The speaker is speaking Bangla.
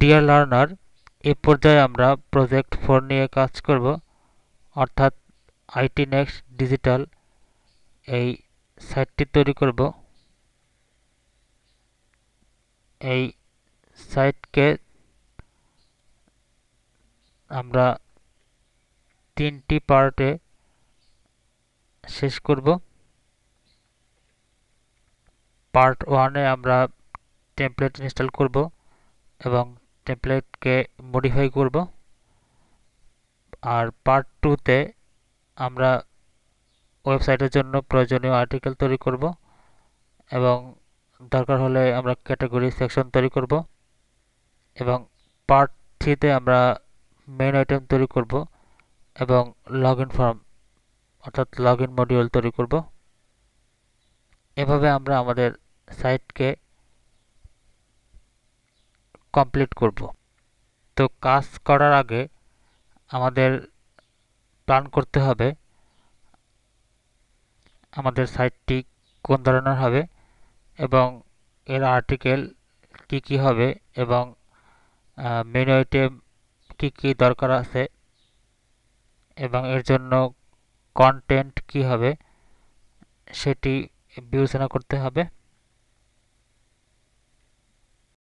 ডিয়ার লার্নার এ পর্যায়ে আমরা প্রজেক্ট ফোর নিয়ে কাজ করব অর্থাৎ আইটি নেক্সট ডিজিটাল এই সাইটটি তৈরি করব এই সাইটকে আমরা তিনটি পার্টে শেষ করব পার্ট ওয়ানে আমরা টেমপ্লেট ইনস্টল করব এবং টেমপ্লেটকে মডিফাই করব আর পার্ট টুতে আমরা ওয়েবসাইটের জন্য প্রয়োজনীয় আর্টিকেল তৈরি করব এবং দরকার হলে আমরা ক্যাটাগরি সেকশন তৈরি করব এবং পার্ট থ্রিতে আমরা মেন আইটেম তৈরি করব এবং লগ ইন ফর্ম অর্থাৎ লগ ইন মডিউল তৈরি করব এভাবে আমরা আমাদের সাইটকে কমপ্লিট করব তো কাজ করার আগে আমাদের প্ল্যান করতে হবে আমাদের সাইটটি কোন ধরনের হবে এবং এর আর্টিকেল কি কি হবে এবং মেনু আইটেম কী কী দরকার আছে এবং এর জন্য কন্টেন্ট কি হবে সেটি বিবেচনা করতে হবে